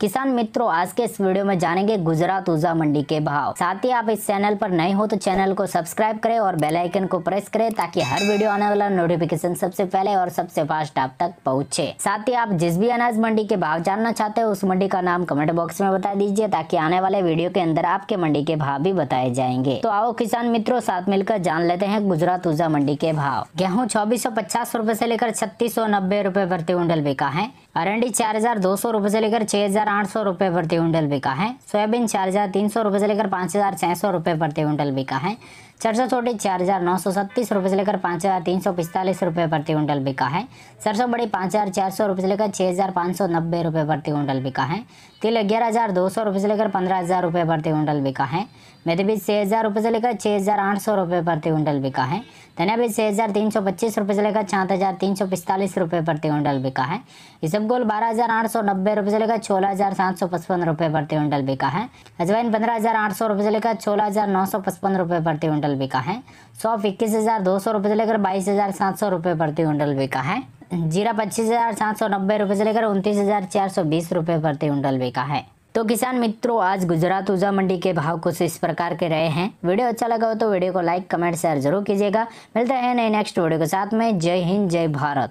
किसान मित्रों आज के इस वीडियो में जानेंगे गुजरात ऊर्जा मंडी के भाव साथ ही आप इस चैनल पर नए हो तो चैनल को सब्सक्राइब करें और बेल आइकन को प्रेस करें ताकि हर वीडियो आने वाला नोटिफिकेशन सबसे पहले और सबसे फास्ट आप तक पहुंचे साथ ही आप जिस भी अनाज मंडी के भाव जानना चाहते हो उस मंडी का नाम कमेंट बॉक्स में बता दीजिए ताकि आने वाले वीडियो के अंदर आपके मंडी के भाव भी बताए जाएंगे तो आओ किसान मित्रों साथ मिलकर जान लेते हैं गुजरात ऊर्जा मंडी के भाव गेहूँ चौबीस सौ पचास रूपए ऐसी लेकर छत्तीस सौ नब्बे रूपए प्रति क्विंटल बिका है अरंडी चार हजार दो सौ रूपए ऐसी लेकर छह हजार आठ सौ रुपये प्रति क्विंटल बिका है सोयाबीन चार हज़ार तीन सौ रुपये से लेकर पाँच हज़ार छः सौ रुपये प्रति क्विंटल बिका है सरसों छोटी चार हज़ार नौ सौ सत्तीस रुपये से लेकर पाँच हज़ार तीन सौ पिस्तालीस रुपये प्रति क्विंटल बिका है सरसों बड़ी पाँच हज़ार चार सौ रुपये से लेकर छः हज़ार पाँच सौ नब्बे रुपये प्रति क्विंटल बिका है तिल ग्यारह हज़ार दो सौ रुपये से लेकर पंद्रह हज़ार रुपये प्रति क्विंटल बिका है मेथी बीज छः हज़ार रुपये से लेकर छः हज़ार आठ सौ रुपये प्रति क्विंटल बिका है धनिया बीज छः हज़ार तीन सौ पच्चीस रुपये से लेकर सात हज़ार तीन सौ पिस्तालीस रुपये प्रति क्विंटल बिका है इसबगोल बारह हज़ार आठ सौ नब्बे रुपये से लेकर सोलह हजार सात सौ पचपन रुपये प्रति क्विंटल बिका है अजवाइन पंद्रह हजार आठ सौ रुपए से लेकर सोलह हजार नौ सौ पचपन रुपये प्रति क्विंटल बिका है सौंफ इक्कीस हजार दो सौ रुपए से लेकर बाईस हजार सात सौ रुपए प्रति क्विंटल बिका है जीरा पच्चीस हजार सात सौ नब्बे रुपए से लेकर उन्तीस हजार चार सौ बीस रुपए प्रति क्विंटल बिका है तो किसान मित्रों आज गुजरात ऊर्जा मंडी के भाव कुछ इस प्रकार के रहे हैं वीडियो अच्छा लगा हो तो वीडियो को लाइक कमेंट शेयर जरूर कीजिएगा मिलते हैं नए नेक्स्ट वीडियो के साथ में जय हिंद जय भारत